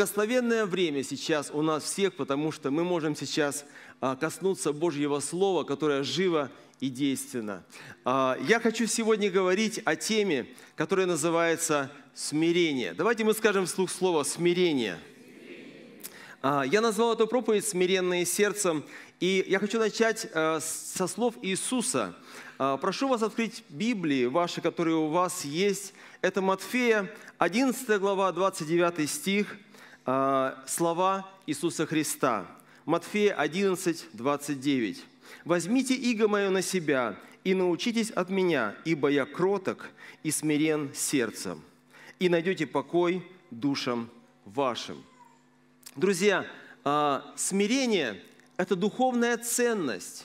благословенное время сейчас у нас всех, потому что мы можем сейчас а, коснуться Божьего Слова, которое живо и действенно. А, я хочу сегодня говорить о теме, которая называется «Смирение». Давайте мы скажем вслух слово «смирение». А, я назвал эту проповедь «Смиренные сердцем», и я хочу начать со слов Иисуса. Прошу вас открыть Библии ваши, которые у вас есть. Это Матфея, 11 глава, 29 стих – а, слова Иисуса Христа. Матфея 11, 29. «Возьмите иго мое на себя и научитесь от меня, ибо я кроток и смирен сердцем, и найдете покой душам вашим». Друзья, а, смирение – это духовная ценность.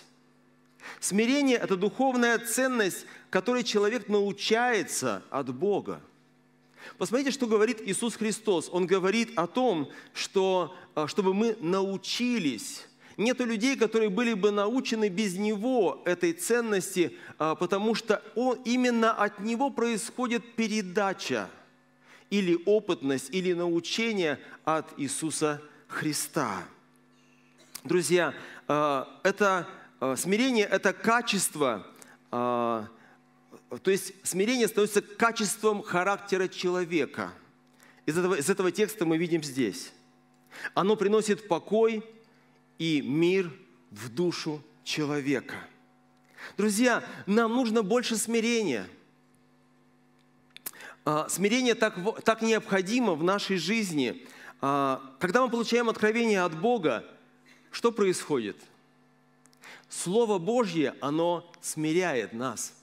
Смирение – это духовная ценность, которой человек научается от Бога – Посмотрите, что говорит Иисус Христос. Он говорит о том, что, а, чтобы мы научились Нету людей, которые были бы научены без него этой ценности, а, потому что он, именно от него происходит передача или опытность, или научение от Иисуса Христа. Друзья, а, это смирение – это качество, то есть смирение становится качеством характера человека. Из этого, из этого текста мы видим здесь. Оно приносит покой и мир в душу человека. Друзья, нам нужно больше смирения. А, смирение так, так необходимо в нашей жизни. А, когда мы получаем откровение от Бога, что происходит? Слово Божье, оно смиряет нас.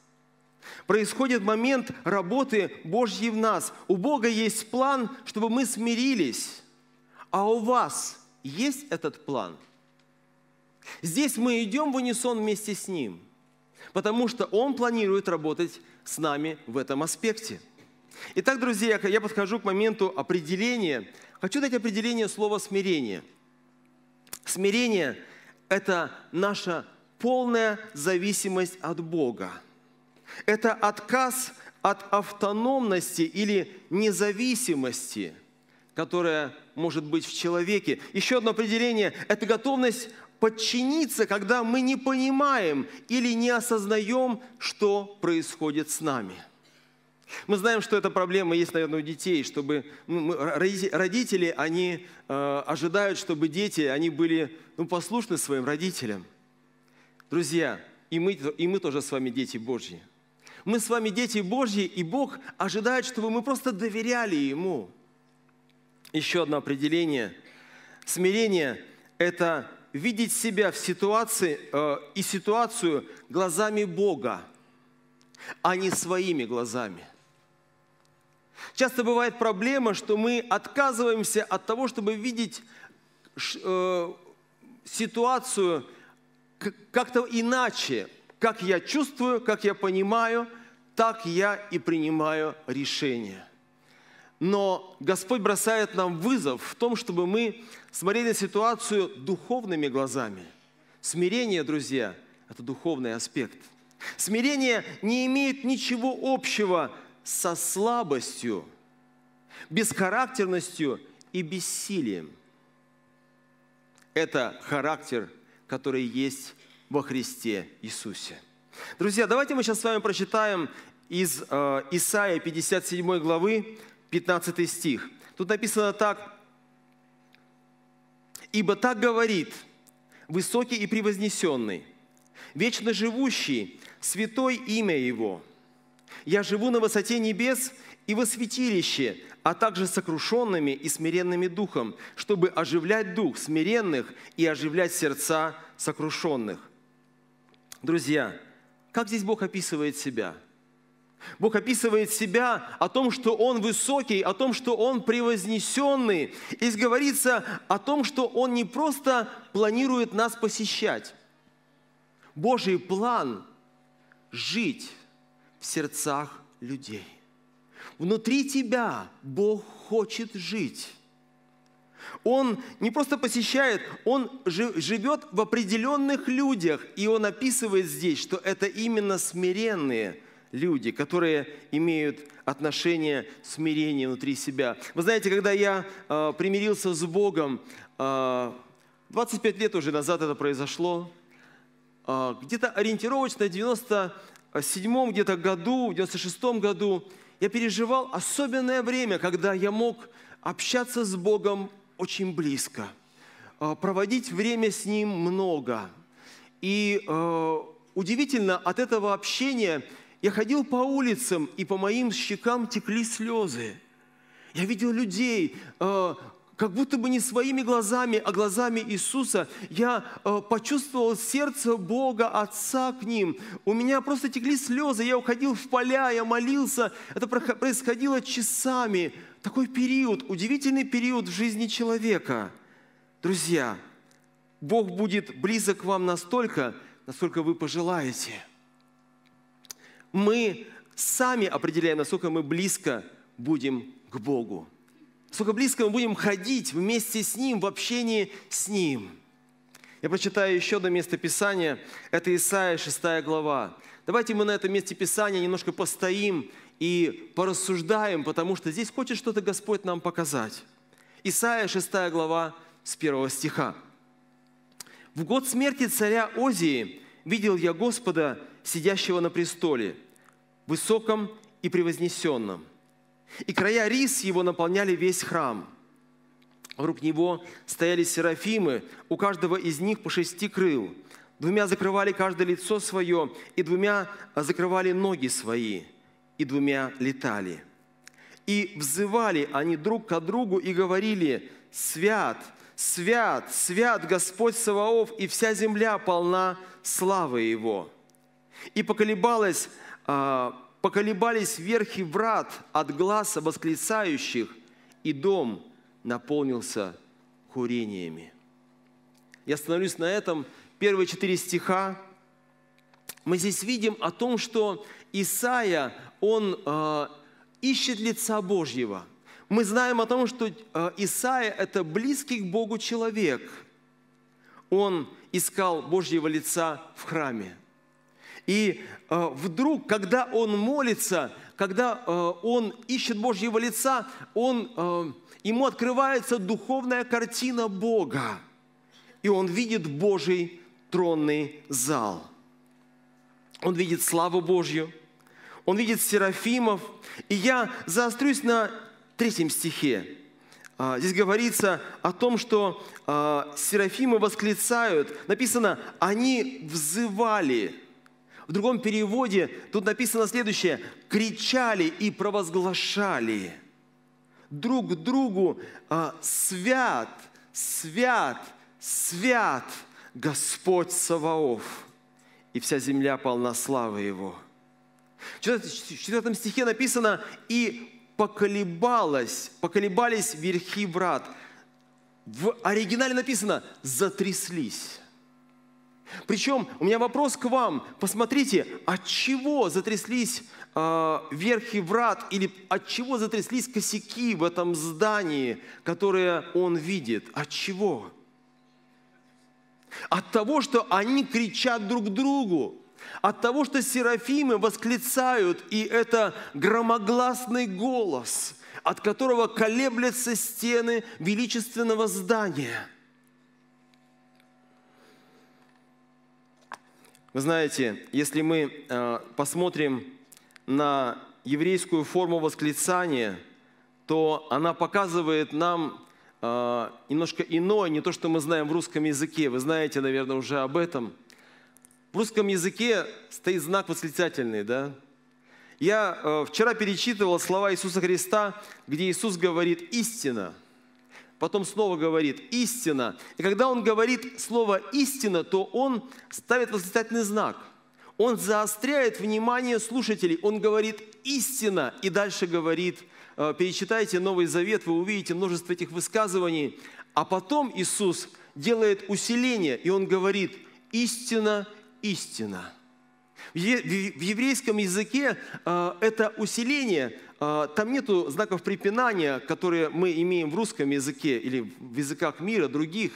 Происходит момент работы Божьей в нас. У Бога есть план, чтобы мы смирились. А у вас есть этот план? Здесь мы идем в унисон вместе с Ним, потому что Он планирует работать с нами в этом аспекте. Итак, друзья, я подхожу к моменту определения. Хочу дать определение слова «смирение». Смирение – это наша полная зависимость от Бога – это отказ от автономности или независимости, которая может быть в человеке. Еще одно определение – это готовность подчиниться, когда мы не понимаем или не осознаем, что происходит с нами. Мы знаем, что эта проблема есть, наверное, у детей, чтобы ну, родители, они э, ожидают, чтобы дети, они были ну, послушны своим родителям. Друзья, и мы, и мы тоже с вами дети Божьи. Мы с вами дети Божьи, и Бог ожидает, чтобы мы просто доверяли Ему. Еще одно определение. Смирение – это видеть себя в ситуации э, и ситуацию глазами Бога, а не своими глазами. Часто бывает проблема, что мы отказываемся от того, чтобы видеть э, ситуацию как-то иначе, как я чувствую, как я понимаю, так я и принимаю решение. Но Господь бросает нам вызов в том, чтобы мы смотрели ситуацию духовными глазами. Смирение, друзья, это духовный аспект. Смирение не имеет ничего общего со слабостью, бесхарактерностью и бессилием. Это характер, который есть во Христе Иисусе. Друзья, давайте мы сейчас с вами прочитаем из э, Исаия 57 главы 15 стих. Тут написано так. «Ибо так говорит высокий и превознесенный, вечно живущий, святой имя Его. Я живу на высоте небес и во святилище, а также сокрушенными и смиренными духом, чтобы оживлять дух смиренных и оживлять сердца сокрушенных. Друзья, как здесь Бог описывает себя? Бог описывает себя о том, что Он высокий, о том, что Он превознесенный. И говорится о том, что Он не просто планирует нас посещать. Божий план – жить в сердцах людей. Внутри тебя Бог хочет жить. Он не просто посещает, он живет в определенных людях. И он описывает здесь, что это именно смиренные люди, которые имеют отношение смирения внутри себя. Вы знаете, когда я э, примирился с Богом, э, 25 лет уже назад это произошло, э, где-то ориентировочно в 97 м где-то году, в 96 м году я переживал особенное время, когда я мог общаться с Богом очень близко, а, проводить время с Ним много. И э, удивительно, от этого общения я ходил по улицам, и по моим щекам текли слезы. Я видел людей, э, как будто бы не своими глазами, а глазами Иисуса, я э, почувствовал сердце Бога, Отца к ним. У меня просто текли слезы, я уходил в поля, я молился. Это происходило часами такой период, удивительный период в жизни человека. Друзья, Бог будет близок к вам настолько, насколько вы пожелаете. Мы сами определяем, насколько мы близко будем к Богу. Насколько близко мы будем ходить вместе с Ним, в общении с Ним. Я прочитаю еще одно место Писания. Это Исаия 6 глава. Давайте мы на этом месте Писания немножко постоим, и порассуждаем, потому что здесь хочет что-то Господь нам показать. Исайя 6 глава с 1 стиха. «В год смерти царя Озии видел я Господа, сидящего на престоле, высоком и превознесенном. И края рис его наполняли весь храм. Вокруг него стояли серафимы, у каждого из них по шести крыл. Двумя закрывали каждое лицо свое, и двумя закрывали ноги свои и двумя летали. И взывали они друг к другу и говорили, «Свят, свят, свят Господь Саваоф, и вся земля полна славы Его». И поколебалось, а, поколебались верхи врат от глаза восклицающих, и дом наполнился курениями. Я остановлюсь на этом. Первые четыре стиха мы здесь видим о том, что Исаия, он э, ищет лица Божьего. Мы знаем о том, что э, Исаия – это близкий к Богу человек. Он искал Божьего лица в храме. И э, вдруг, когда он молится, когда э, он ищет Божьего лица, он, э, ему открывается духовная картина Бога. И он видит Божий тронный зал – он видит славу Божью, он видит серафимов. И я заострюсь на третьем стихе. А, здесь говорится о том, что а, серафимы восклицают. Написано, они взывали. В другом переводе тут написано следующее. Кричали и провозглашали друг другу а, «Свят, свят, свят Господь Саваоф» и вся земля полна славы Его. В 4 стихе написано, и поколебалось, поколебались верхи врат. В оригинале написано, затряслись. Причем у меня вопрос к вам. Посмотрите, от чего затряслись э, верхи врат или от чего затряслись косяки в этом здании, которое он видит? От чего? от того, что они кричат друг другу, от того, что серафимы восклицают, и это громогласный голос, от которого колеблятся стены величественного здания. Вы знаете, если мы э, посмотрим на еврейскую форму восклицания, то она показывает нам а, немножко иное, не то, что мы знаем в русском языке. Вы знаете, наверное, уже об этом. В русском языке стоит знак восклицательный, да? Я э, вчера перечитывал слова Иисуса Христа, где Иисус говорит «истина», потом снова говорит «истина». И когда Он говорит слово «истина», то Он ставит восклицательный знак. Он заостряет внимание слушателей. Он говорит «истина» и дальше говорит Э, перечитайте Новый Завет, вы увидите множество этих высказываний. А потом Иисус делает усиление, и Он говорит «Истина, истина». В еврейском языке э, это усиление, э, там нет знаков препинания, которые мы имеем в русском языке или в языках мира других.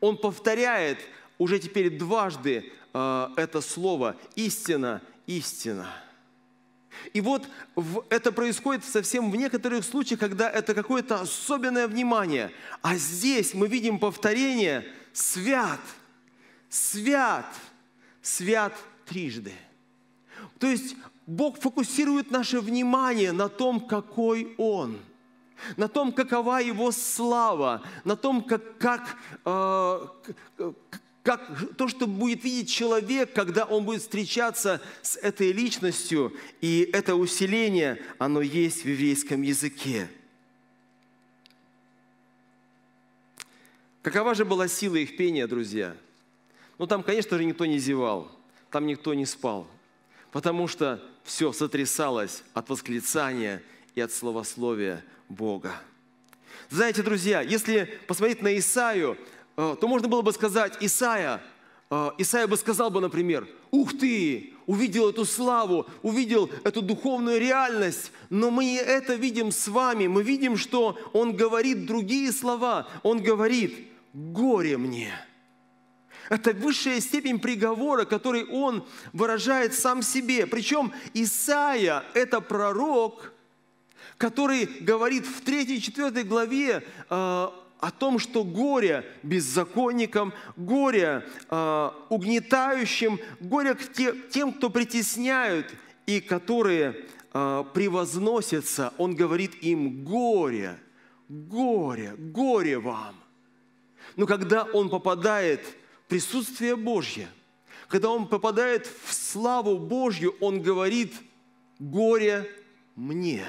Он повторяет уже теперь дважды это слово «истина, истина». И вот это происходит совсем в некоторых случаях, когда это какое-то особенное внимание. А здесь мы видим повторение «свят», «свят», «свят» трижды. То есть Бог фокусирует наше внимание на том, какой Он, на том, какова Его слава, на том, как, как, э, как, то, что будет видеть человек, когда он будет встречаться с этой личностью, и это усиление, оно есть в еврейском языке. Какова же была сила их пения, друзья? Ну, там, конечно же, никто не зевал, там никто не спал, потому что все сотрясалось от восклицания и от словословия Бога. Знаете, друзья, если посмотреть на Исаию, Э, то можно было бы сказать Исаия, э, Исаия бы сказал бы, например, «Ух ты! Увидел эту славу, увидел эту духовную реальность, но мы это видим с вами, мы видим, что он говорит другие слова, он говорит «Горе мне!» Это высшая степень приговора, который он выражает сам себе. Причем Исаия – это пророк, который говорит в 3-4 главе э, о том, что горе беззаконникам, горе э, угнетающим, горе к те, тем, кто притесняют и которые э, превозносятся. Он говорит им горе, горе, горе вам. Но когда он попадает в присутствие Божье, когда он попадает в славу Божью, он говорит горе мне.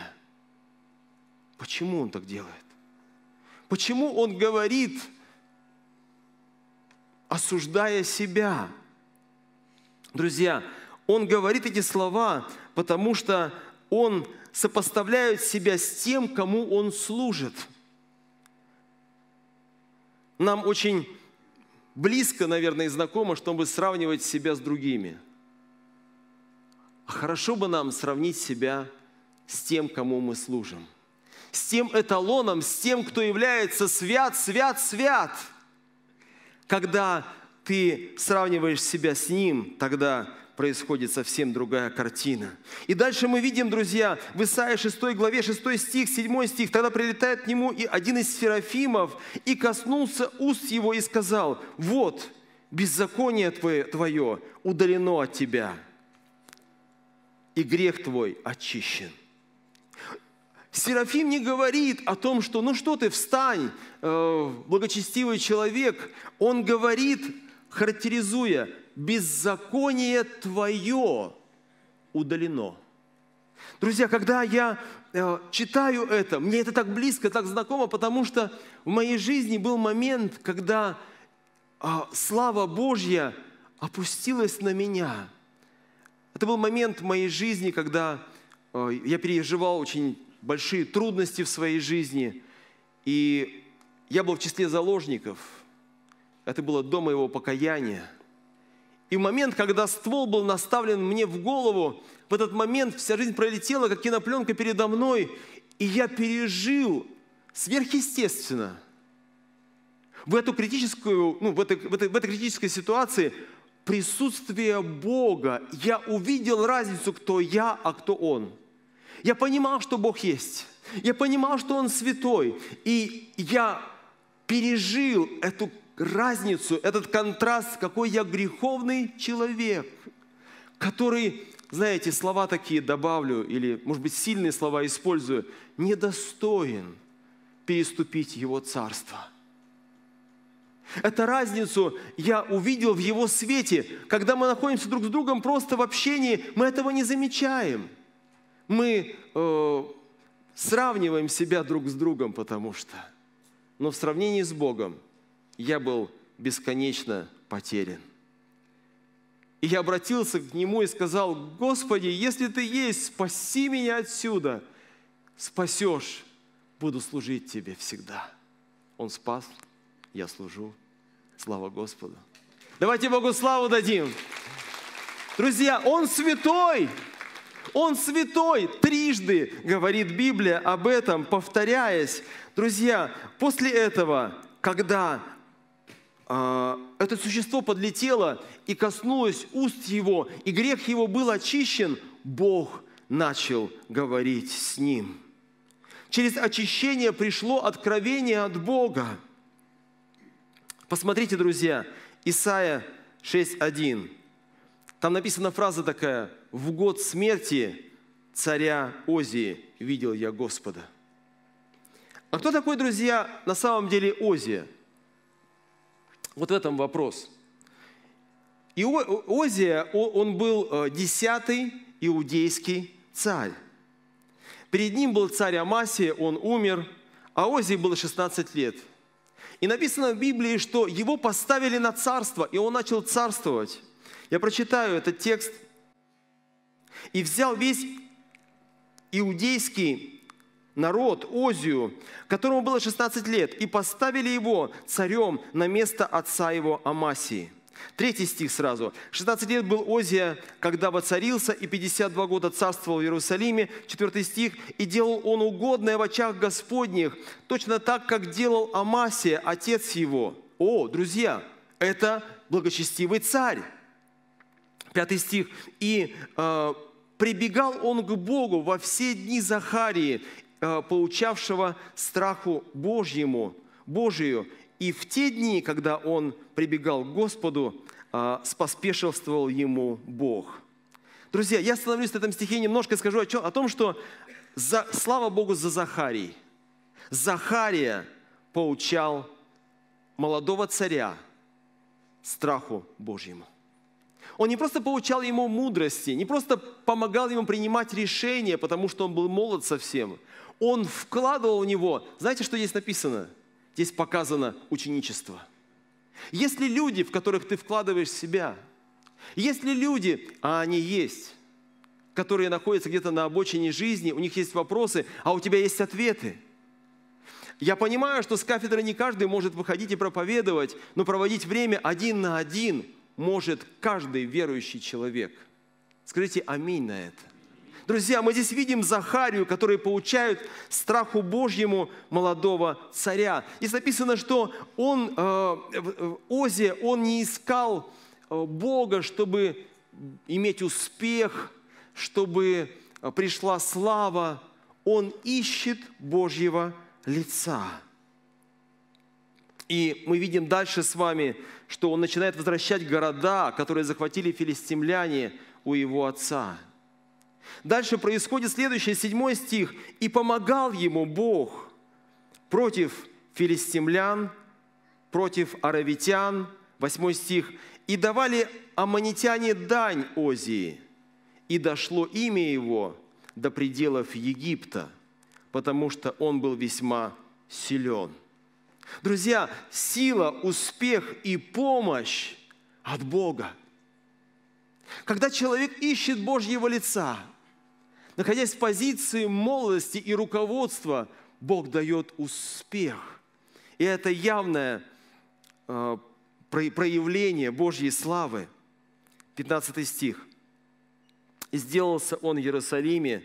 Почему он так делает? Почему он говорит, осуждая себя? Друзья, он говорит эти слова, потому что он сопоставляет себя с тем, кому он служит. Нам очень близко, наверное, и знакомо, чтобы сравнивать себя с другими. А хорошо бы нам сравнить себя с тем, кому мы служим – с тем эталоном, с тем, кто является свят, свят, свят. Когда ты сравниваешь себя с ним, тогда происходит совсем другая картина. И дальше мы видим, друзья, в Исаии 6 главе 6 стих, 7 стих, тогда прилетает к нему и один из серафимов, и коснулся уст его и сказал, вот, беззаконие твое, твое удалено от тебя, и грех твой очищен. Серафим не говорит о том, что ну что ты, встань, э, благочестивый человек. Он говорит, характеризуя, беззаконие твое удалено. Друзья, когда я э, читаю это, мне это так близко, так знакомо, потому что в моей жизни был момент, когда э, слава Божья опустилась на меня. Это был момент в моей жизни, когда я переживал очень большие трудности в своей жизни. И я был в числе заложников. Это было до моего покаяния. И в момент, когда ствол был наставлен мне в голову, в этот момент вся жизнь пролетела, как кинопленка передо мной. И я пережил сверхъестественно. В эту критическую, ну, в этой, в этой, в этой критической ситуации присутствие Бога. Я увидел разницу, кто я, а кто Он. Я понимал, что Бог есть. Я понимал, что Он святой. И я пережил эту разницу, этот контраст, какой я греховный человек, который, знаете, слова такие добавлю, или, может быть, сильные слова использую, недостоин переступить Его Царство. Эту разницу я увидел в Его свете. Когда мы находимся друг с другом просто в общении, мы этого не замечаем – мы э, сравниваем себя друг с другом, потому что. Но в сравнении с Богом я был бесконечно потерян. И я обратился к нему и сказал, «Господи, если ты есть, спаси меня отсюда! Спасешь, буду служить тебе всегда». Он спас, я служу. Слава Господу! Давайте Богу славу дадим! Друзья, Он святой! Он святой трижды, говорит Библия об этом, повторяясь. Друзья, после этого, когда э, это существо подлетело и коснулось уст его, и грех его был очищен, Бог начал говорить с ним. Через очищение пришло откровение от Бога. Посмотрите, друзья, Исаия 6.1. Там написана фраза такая – в год смерти царя Озии видел я Господа». А кто такой, друзья, на самом деле Озия? Вот в этом вопрос. И Озия, он был э, десятый иудейский царь. Перед ним был царь Амасия, он умер, а Озии было 16 лет. И написано в Библии, что его поставили на царство, и он начал царствовать. Я прочитаю этот текст – и взял весь иудейский народ Озию, которому было 16 лет, и поставили его царем на место отца его Амасии». Третий стих сразу. 16 лет был Озия, когда воцарился, и 52 года царствовал в Иерусалиме. Четвертый стих. «И делал он угодное в очах Господних, точно так, как делал Амасия, отец его». О, друзья, это благочестивый царь. Пятый стих. «И э, прибегал он к Богу во все дни Захарии, э, получавшего страху Божьему, Божию. И в те дни, когда он прибегал к Господу, э, споспешествовал ему Бог. Друзья, я остановлюсь на этом стихе немножко и скажу о том, что за, слава Богу за Захарий. Захария поучал молодого царя страху Божьему. Он не просто получал ему мудрости, не просто помогал ему принимать решения, потому что он был молод совсем. Он вкладывал в него, знаете, что здесь написано? Здесь показано ученичество. Если люди, в которых ты вкладываешь себя, если люди, а они есть, которые находятся где-то на обочине жизни, у них есть вопросы, а у тебя есть ответы. Я понимаю, что с кафедры не каждый может выходить и проповедовать, но проводить время один на один – может каждый верующий человек. Скажите аминь на это. Друзья, мы здесь видим Захарию, который получает страху Божьему молодого царя. И написано, что он, э, Озе, он не искал э, Бога, чтобы иметь успех, чтобы э, пришла слава. Он ищет Божьего лица. И мы видим дальше с вами, что он начинает возвращать города, которые захватили филистимляне у его отца. Дальше происходит следующий седьмой стих. «И помогал ему Бог против филистимлян, против аравитян». Восьмой стих. «И давали аммонитяне дань Озии, и дошло имя его до пределов Египта, потому что он был весьма силен». Друзья, сила, успех и помощь от Бога. Когда человек ищет Божьего лица, находясь в позиции молодости и руководства, Бог дает успех. И это явное э, проявление Божьей славы. 15 стих. «И сделался он в Иерусалиме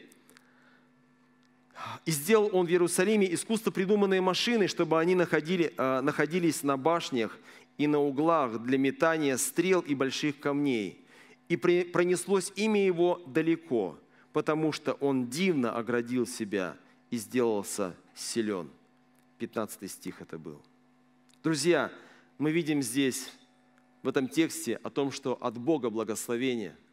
и сделал он в Иерусалиме искусство придуманные машины, чтобы они находили, э, находились на башнях и на углах для метания стрел и больших камней. И пронеслось имя его далеко, потому что он дивно оградил себя и сделался силен. 15 стих это был. Друзья, мы видим здесь, в этом тексте, о том, что от Бога благословение –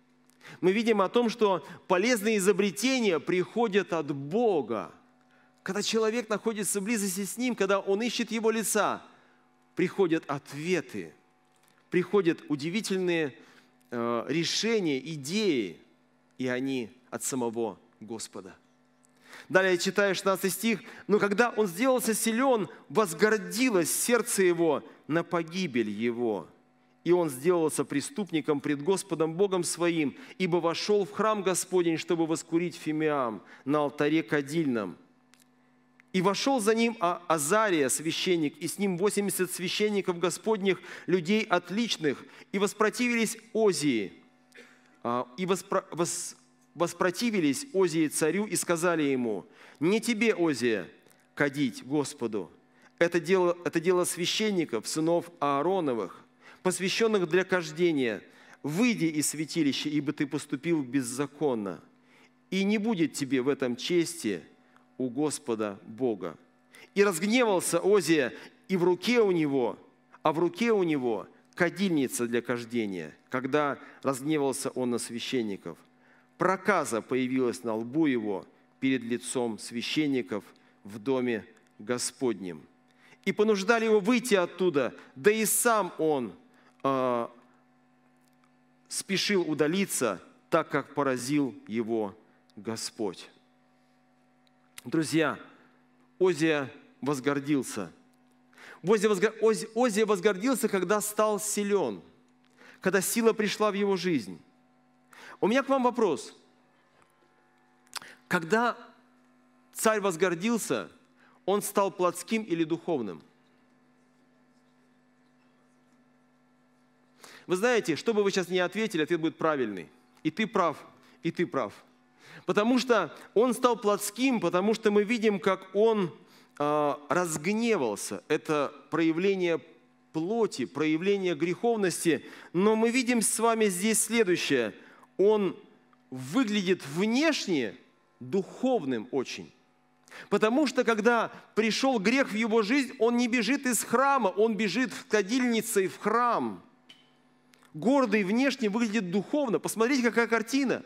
мы видим о том, что полезные изобретения приходят от Бога. Когда человек находится в близости с Ним, когда он ищет Его лица, приходят ответы, приходят удивительные э, решения, идеи, и они от самого Господа. Далее читаю 16 стих. «Но когда он сделался силен, возгордилось сердце его на погибель его» и он сделался преступником пред Господом Богом своим, ибо вошел в храм Господень, чтобы воскурить фимиам на алтаре кадильном. И вошел за ним а-, Азария, священник, и с ним 80 священников Господних, людей отличных, и воспротивились Озии, а, и воспро... вос... воспротивились Озии царю и сказали ему, «Не тебе, Озия, кадить Господу, это дело, это дело священников, сынов Аароновых, посвященных для кождения, выйди из святилища, ибо ты поступил беззаконно, и не будет тебе в этом чести у Господа Бога. И разгневался Озия, и в руке у него, а в руке у него кадильница для кождения, когда разгневался он на священников. Проказа появилась на лбу его перед лицом священников в доме Господнем. И понуждали его выйти оттуда, да и сам он а, спешил удалиться, так как поразил его Господь. Друзья, Озия возгордился. Озия возгордился, когда стал силен, когда сила пришла в его жизнь. У меня к вам вопрос. Когда царь возгордился, он стал плотским или духовным – Вы знаете, что бы вы сейчас не ответили, ответ будет правильный. И ты прав, и ты прав. Потому что он стал плотским, потому что мы видим, как он э, разгневался. Это проявление плоти, проявление греховности. Но мы видим с вами здесь следующее. Он выглядит внешне духовным очень. Потому что, когда пришел грех в его жизнь, он не бежит из храма, он бежит в кадильнице и в храм – гордый внешне выглядит духовно. Посмотрите, какая картина.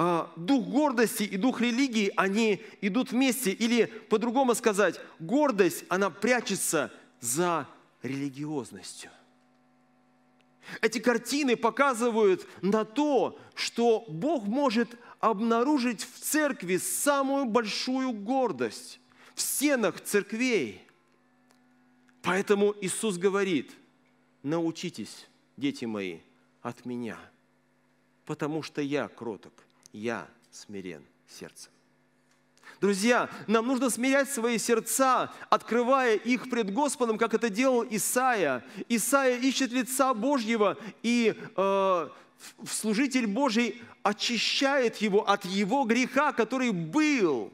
А, дух гордости и дух религии, они идут вместе. Или по-другому сказать, гордость, она прячется за религиозностью. Эти картины показывают на то, что Бог может обнаружить в церкви самую большую гордость в стенах церквей. Поэтому Иисус говорит – научитесь, дети мои, от меня, потому что я кроток, я смирен сердцем. Друзья, нам нужно смирять свои сердца, открывая их пред Господом, как это делал Исаия. Исаия ищет лица Божьего, и э, служитель Божий очищает его от его греха, который был.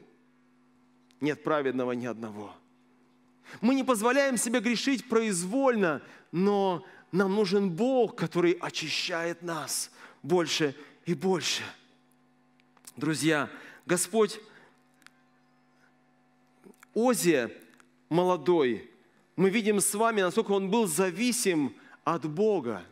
Нет праведного ни одного – мы не позволяем себе грешить произвольно, но нам нужен Бог, который очищает нас больше и больше. Друзья, Господь Озия молодой, мы видим с вами, насколько он был зависим от Бога.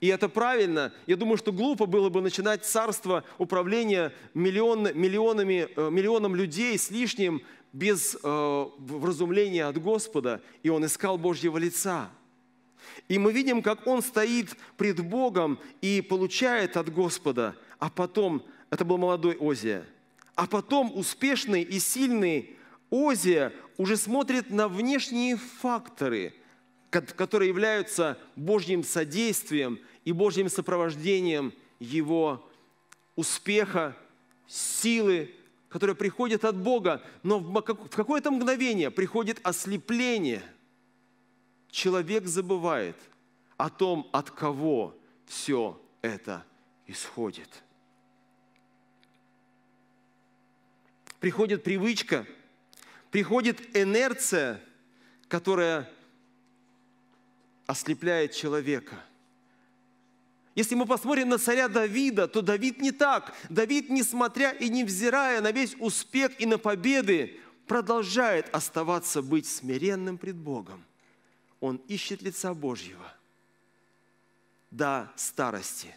И это правильно. Я думаю, что глупо было бы начинать царство управления миллион, миллионами, э, миллионом людей с лишним, без э, вразумления от Господа, и он искал Божьего лица. И мы видим, как он стоит пред Богом и получает от Господа, а потом, это был молодой Озия, а потом успешный и сильный Озия уже смотрит на внешние факторы, которые являются Божьим содействием и Божьим сопровождением его успеха, силы, которое приходит от Бога, но в какое-то мгновение приходит ослепление. Человек забывает о том, от кого все это исходит. Приходит привычка, приходит инерция, которая ослепляет человека – если мы посмотрим на царя Давида, то Давид не так. Давид, несмотря и невзирая на весь успех и на победы, продолжает оставаться быть смиренным пред Богом. Он ищет лица Божьего до старости,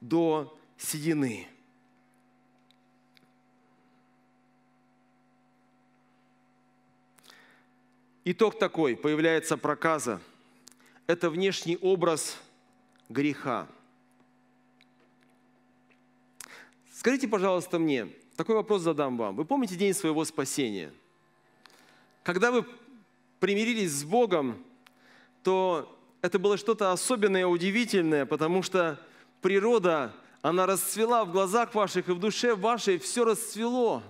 до седины. Итог такой, появляется проказа. Это внешний образ – греха. Скажите, пожалуйста, мне, такой вопрос задам вам. Вы помните день своего спасения? Когда вы примирились с Богом, то это было что-то особенное, удивительное, потому что природа, она расцвела в глазах ваших и в душе вашей, все расцвело.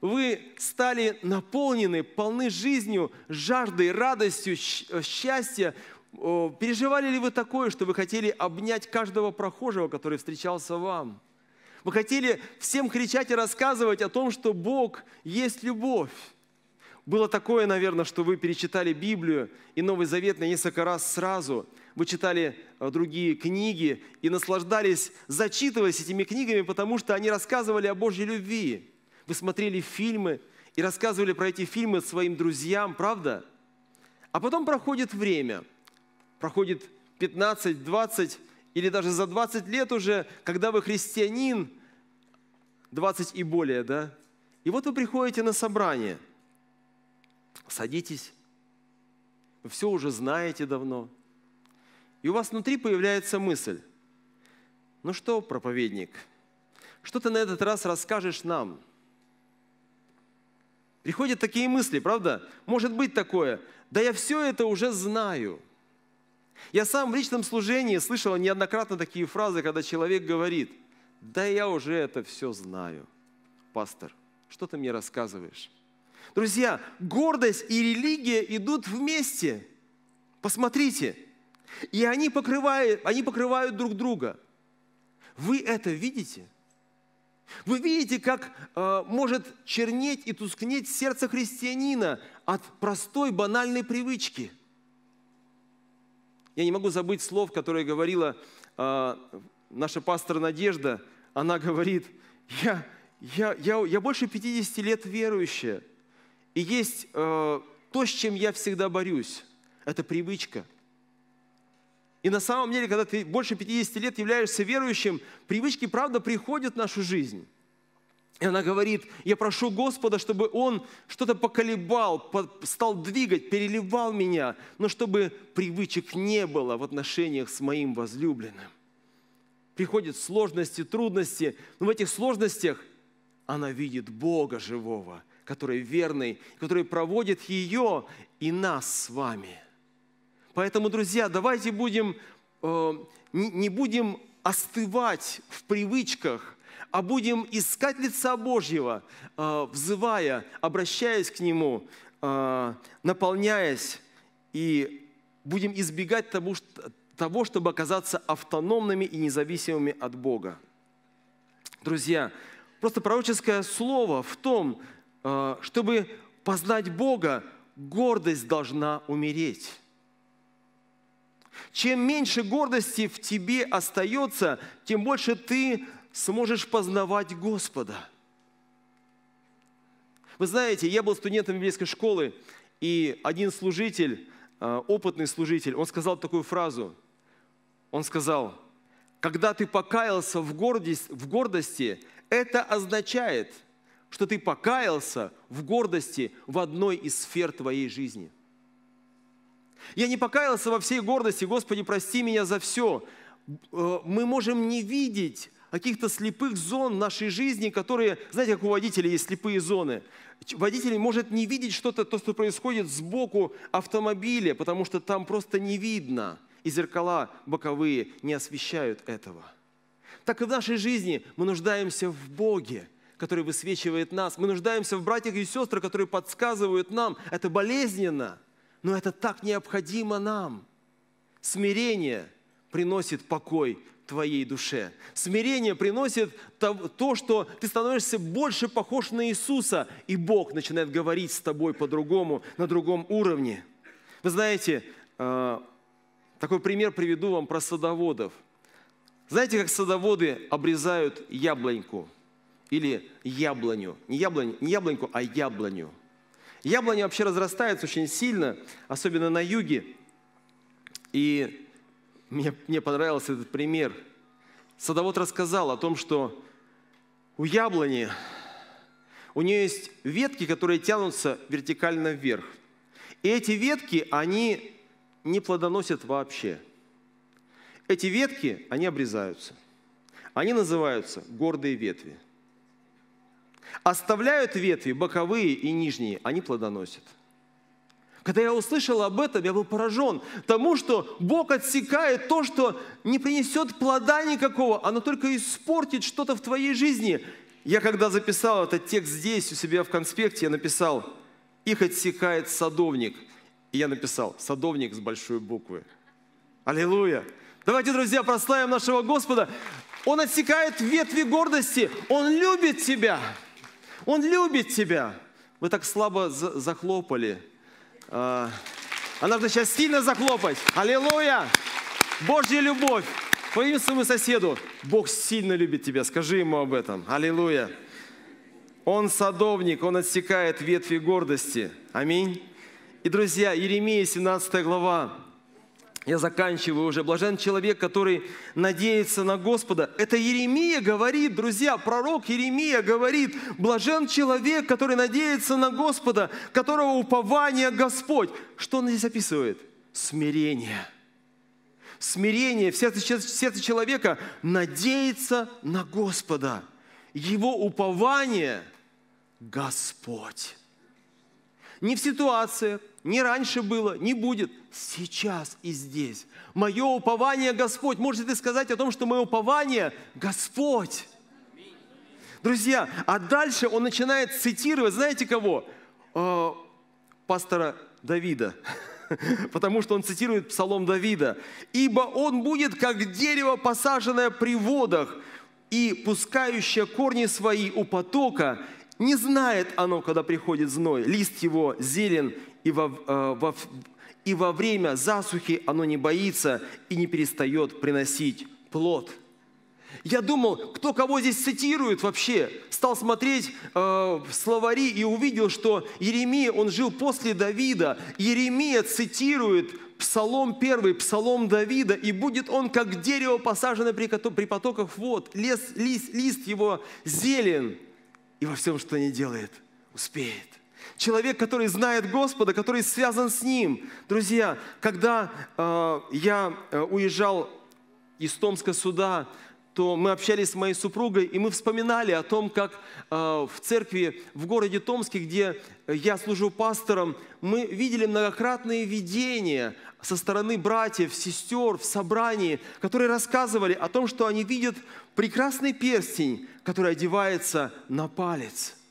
Вы стали наполнены, полны жизнью, жаждой, радостью, э, счастья. Переживали ли вы такое, что вы хотели обнять каждого прохожего, который встречался вам? Вы хотели всем кричать и рассказывать о том, что Бог есть любовь? Было такое, наверное, что вы перечитали Библию и Новый Завет на несколько раз сразу. Вы читали э, другие книги и наслаждались, зачитываясь этими книгами, потому что они рассказывали о Божьей любви. Вы смотрели фильмы и рассказывали про эти фильмы своим друзьям, правда? А потом проходит время – проходит 15, 20 или даже за 20 лет уже, когда вы христианин, 20 и более, да? И вот вы приходите на собрание, садитесь, вы все уже знаете давно, и у вас внутри появляется мысль, ну что, проповедник, что ты на этот раз расскажешь нам? Приходят такие мысли, правда? Может быть такое, да я все это уже знаю – я сам в личном служении слышал неоднократно такие фразы, когда человек говорит, да я уже это все знаю. Пастор, что ты мне рассказываешь? Друзья, гордость и религия идут вместе. Посмотрите. И они покрывают, они покрывают друг друга. Вы это видите? Вы видите, как э, может чернеть и тускнеть сердце христианина от простой банальной привычки – я не могу забыть слов, которые говорила э, наша пастор Надежда. Она говорит, я, я, я, я больше 50 лет верующая, и есть э, то, с чем я всегда борюсь. Это привычка. И на самом деле, когда ты больше 50 лет являешься верующим, привычки, правда, приходят в нашу жизнь. И она говорит, я прошу Господа, чтобы Он что-то поколебал, стал двигать, переливал меня, но чтобы привычек не было в отношениях с моим возлюбленным. Приходят сложности, трудности, но в этих сложностях она видит Бога живого, который верный, который проводит ее и нас с вами. Поэтому, друзья, давайте будем, э, не, не будем остывать в привычках – а будем искать лица Божьего, а, взывая, обращаясь к Нему, а, наполняясь, и будем избегать того, чтобы оказаться автономными и независимыми от Бога. Друзья, просто пророческое слово в том, а, чтобы познать Бога, гордость должна умереть. Чем меньше гордости в тебе остается, тем больше ты сможешь познавать Господа. Вы знаете, я был студентом библейской школы, и один служитель, э, опытный служитель, он сказал такую фразу. Он сказал, когда ты покаялся в, гордость, в гордости, это означает, что ты покаялся в гордости в одной из сфер твоей жизни. Я не покаялся во всей гордости, Господи, прости меня за все. Э, мы можем не видеть каких-то слепых зон в нашей жизни, которые, знаете, как у водителей есть слепые зоны. Водитель может не видеть что-то, то, что происходит сбоку автомобиля, потому что там просто не видно, и зеркала боковые не освещают этого. Так и в нашей жизни мы нуждаемся в Боге, который высвечивает нас. Мы нуждаемся в братьях и сестрах, которые подсказывают нам. Это болезненно, но это так необходимо нам. Смирение приносит покой твоей душе. Смирение приносит то, что ты становишься больше похож на Иисуса, и Бог начинает говорить с тобой по-другому, на другом уровне. Вы знаете, э, такой пример приведу вам про садоводов. Знаете, как садоводы обрезают яблоньку или яблоню? Не, яблонь, не яблоньку, а яблоню. Яблоня вообще разрастается очень сильно, особенно на юге. И мне, мне понравился этот пример. Садовод рассказал о том, что у яблони, у нее есть ветки, которые тянутся вертикально вверх. И эти ветки, они не плодоносят вообще. Эти ветки, они обрезаются. Они называются гордые ветви. Оставляют ветви боковые и нижние, они плодоносят – когда я услышал об этом, я был поражен тому, что Бог отсекает то, что не принесет плода никакого, оно только испортит что-то в твоей жизни. Я когда записал этот текст здесь, у себя в конспекте, я написал, их отсекает садовник. И я написал, садовник с большой буквы. Аллилуйя! Давайте, друзья, прославим нашего Господа. Он отсекает ветви гордости. Он любит тебя. Он любит тебя. Вы так слабо захлопали. А надо сейчас сильно захлопать. Аллилуйя! Божья любовь! Пойми своему соседу, Бог сильно любит тебя, скажи ему об этом. Аллилуйя! Он садовник, он отсекает ветви гордости. Аминь. И, друзья, Иеремия, 17 глава, я заканчиваю уже. Блажен человек, который надеется на Господа. Это Еремия говорит, друзья, пророк Еремия говорит, блажен человек, который надеется на Господа, которого упование Господь. Что он здесь описывает? Смирение. Смирение в сердце, в сердце человека надеется на Господа. Его упование – Господь. Не в ситуациях, не раньше было, не будет, сейчас и здесь. Мое упование Господь. Можете ты сказать о том, что мое упование Господь. Друзья, а дальше он начинает цитировать, знаете кого? А, пастора Давида. Потому что он цитирует Псалом Давида. «Ибо он будет, как дерево, посаженное при водах, и пускающее корни свои у потока, не знает оно, когда приходит зной, лист его зелен, и во, э, во, и во время засухи оно не боится и не перестает приносить плод. Я думал, кто кого здесь цитирует вообще. Стал смотреть э, словари и увидел, что Еремия, он жил после Давида. Еремия цитирует Псалом 1, Псалом Давида, и будет он, как дерево, посаженное при, при потоках вод. Лес, лист, лист его зелен, и во всем, что не делает, успеет. Человек, который знает Господа, который связан с Ним. Друзья, когда э, я э, уезжал из Томска сюда, то мы общались с моей супругой, и мы вспоминали о том, как э, в церкви в городе Томске, где я служу пастором, мы видели многократные видения со стороны братьев, сестер в собрании, которые рассказывали о том, что они видят прекрасный перстень, который одевается на палец –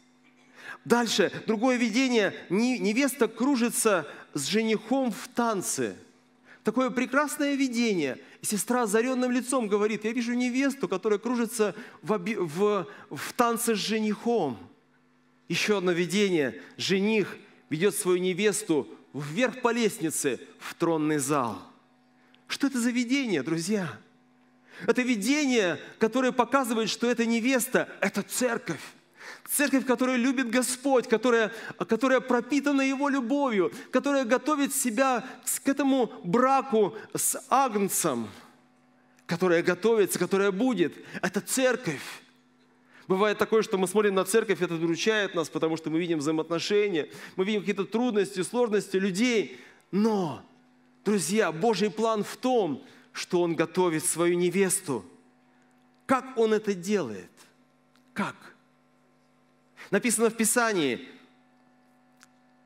Дальше, другое видение. Невеста кружится с женихом в танце. Такое прекрасное видение. Сестра озаренным лицом говорит, я вижу невесту, которая кружится в, оби... в... в танце с женихом. Еще одно видение. Жених ведет свою невесту вверх по лестнице в тронный зал. Что это за видение, друзья? Это видение, которое показывает, что эта невеста – это церковь. Церковь, которая любит Господь, которая, которая пропитана Его любовью, которая готовит себя к этому браку с Агнцем, которая готовится, которая будет. Это церковь. Бывает такое, что мы смотрим на церковь, это выручает нас, потому что мы видим взаимоотношения, мы видим какие-то трудности, сложности людей. Но, друзья, Божий план в том, что Он готовит свою невесту. Как Он это делает? Как? Написано в Писании,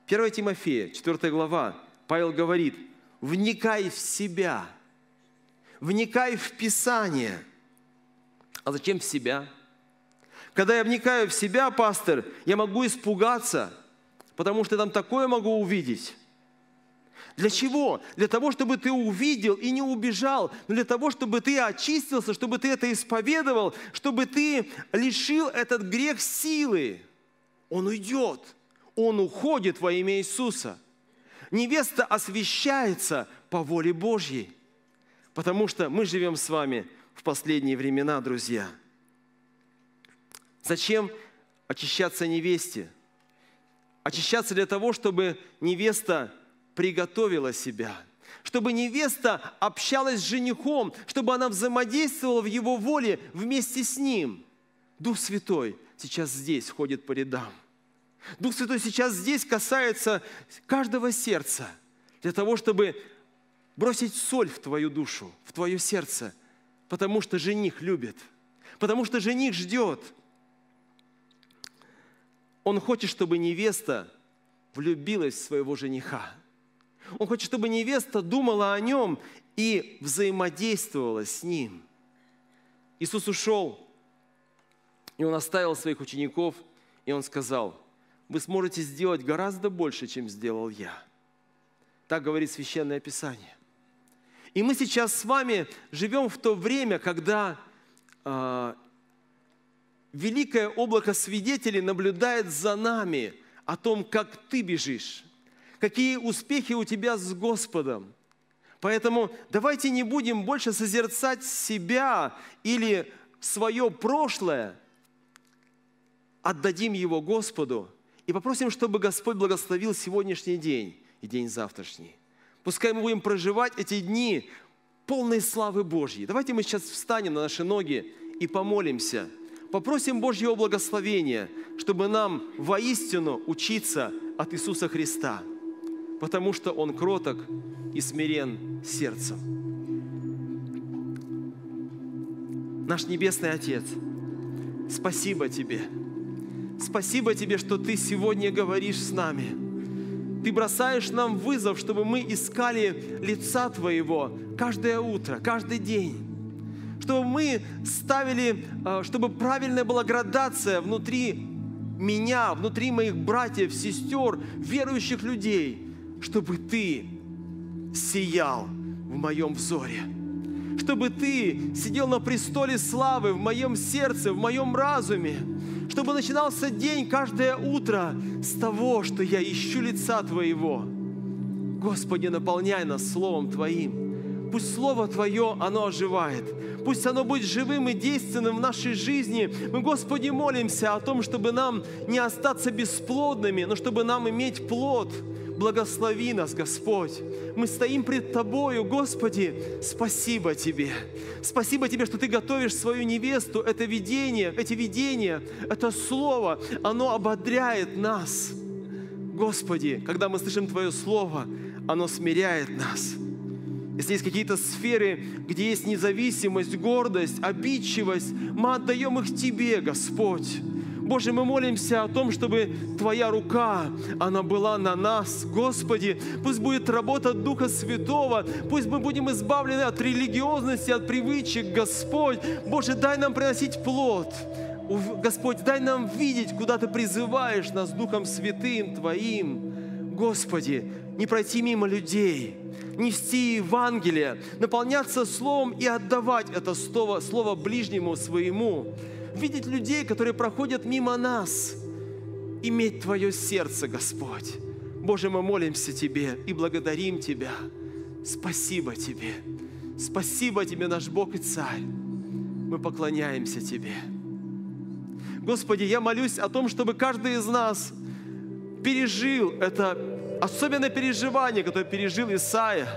1 Тимофея, 4 глава, Павел говорит, вникай в себя, вникай в Писание. А зачем в себя? Когда я вникаю в себя, пастор, я могу испугаться, потому что там такое могу увидеть. Для чего? Для того, чтобы ты увидел и не убежал, но для того, чтобы ты очистился, чтобы ты это исповедовал, чтобы ты лишил этот грех силы. Он уйдет. Он уходит во имя Иисуса. Невеста освещается по воле Божьей. Потому что мы живем с вами в последние времена, друзья. Зачем очищаться невесте? Очищаться для того, чтобы невеста приготовила себя, чтобы невеста общалась с женихом, чтобы она взаимодействовала в его воле вместе с ним. Дух Святой, сейчас здесь ходит по рядам. Дух Святой сейчас здесь касается каждого сердца для того, чтобы бросить соль в твою душу, в твое сердце, потому что жених любит, потому что жених ждет. Он хочет, чтобы невеста влюбилась в своего жениха. Он хочет, чтобы невеста думала о нем и взаимодействовала с ним. Иисус ушел и он оставил своих учеников, и он сказал, вы сможете сделать гораздо больше, чем сделал я. Так говорит Священное Писание. И мы сейчас с вами живем в то время, когда э, великое облако свидетелей наблюдает за нами о том, как ты бежишь, какие успехи у тебя с Господом. Поэтому давайте не будем больше созерцать себя или свое прошлое, отдадим его Господу и попросим, чтобы Господь благословил сегодняшний день и день завтрашний. Пускай мы будем проживать эти дни полной славы Божьей. Давайте мы сейчас встанем на наши ноги и помолимся. Попросим Божьего благословения, чтобы нам воистину учиться от Иисуса Христа, потому что Он кроток и смирен сердцем. Наш Небесный Отец, спасибо Тебе – Спасибо Тебе, что Ты сегодня говоришь с нами. Ты бросаешь нам вызов, чтобы мы искали лица Твоего каждое утро, каждый день. Чтобы мы ставили, э, чтобы правильная была градация внутри меня, внутри моих братьев, сестер, верующих людей, чтобы Ты сиял в моем взоре чтобы Ты сидел на престоле славы в моем сердце, в моем разуме, чтобы начинался день каждое утро с того, что я ищу лица Твоего. Господи, наполняй нас Словом Твоим. Пусть Слово Твое, оно оживает. Пусть оно будет живым и действенным в нашей жизни. Мы, Господи, молимся о том, чтобы нам не остаться бесплодными, но чтобы нам иметь плод – Благослови нас, Господь. Мы стоим пред Тобою, Господи. Спасибо Тебе. Спасибо Тебе, что Ты готовишь свою невесту. Это видение, эти видения, это слово, оно ободряет нас. Господи, когда мы слышим Твое Слово, оно смиряет нас. Если есть какие-то сферы, где есть независимость, гордость, обидчивость, мы отдаем их Тебе, Господь. Боже, мы молимся о том, чтобы Твоя рука, она была на нас, Господи. Пусть будет работа Духа Святого, пусть мы будем избавлены от религиозности, от привычек, Господь. Боже, дай нам приносить плод. Господь, дай нам видеть, куда Ты призываешь нас Духом Святым Твоим. Господи, не пройти мимо людей, нести Евангелие, наполняться Словом и отдавать это Слово, слово ближнему своему видеть людей, которые проходят мимо нас. Иметь Твое сердце, Господь. Боже, мы молимся Тебе и благодарим Тебя. Спасибо Тебе. Спасибо Тебе, наш Бог и Царь. Мы поклоняемся Тебе. Господи, я молюсь о том, чтобы каждый из нас пережил это особенное переживание, которое пережил Исаия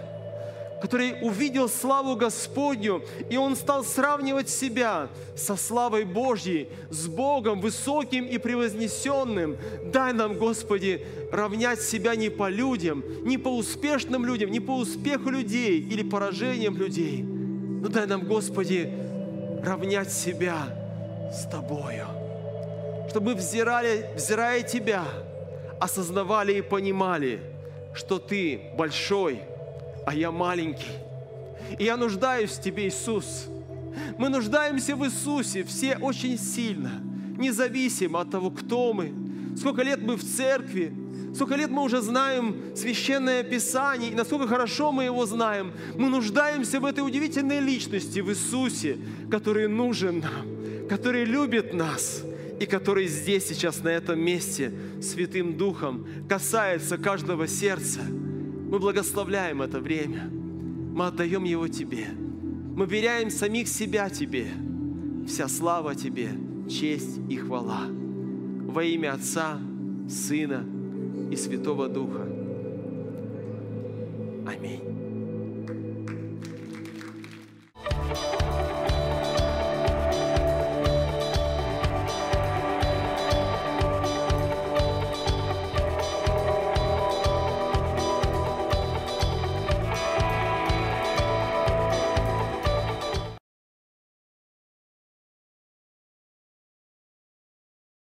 который увидел славу Господню, и он стал сравнивать себя со славой Божьей, с Богом высоким и превознесенным. Дай нам, Господи, равнять себя не по людям, не по успешным людям, не по успеху людей или поражениям людей, но дай нам, Господи, равнять себя с Тобою, чтобы мы взирали, взирая Тебя, осознавали и понимали, что Ты большой – а я маленький. И я нуждаюсь в Тебе, Иисус. Мы нуждаемся в Иисусе все очень сильно, независимо от того, кто мы, сколько лет мы в церкви, сколько лет мы уже знаем Священное Писание, и насколько хорошо мы его знаем. Мы нуждаемся в этой удивительной личности, в Иисусе, который нужен нам, который любит нас и который здесь сейчас, на этом месте, Святым Духом касается каждого сердца – мы благословляем это время. Мы отдаем его Тебе. Мы веряем самих себя Тебе. Вся слава Тебе, честь и хвала. Во имя Отца, Сына и Святого Духа. Аминь.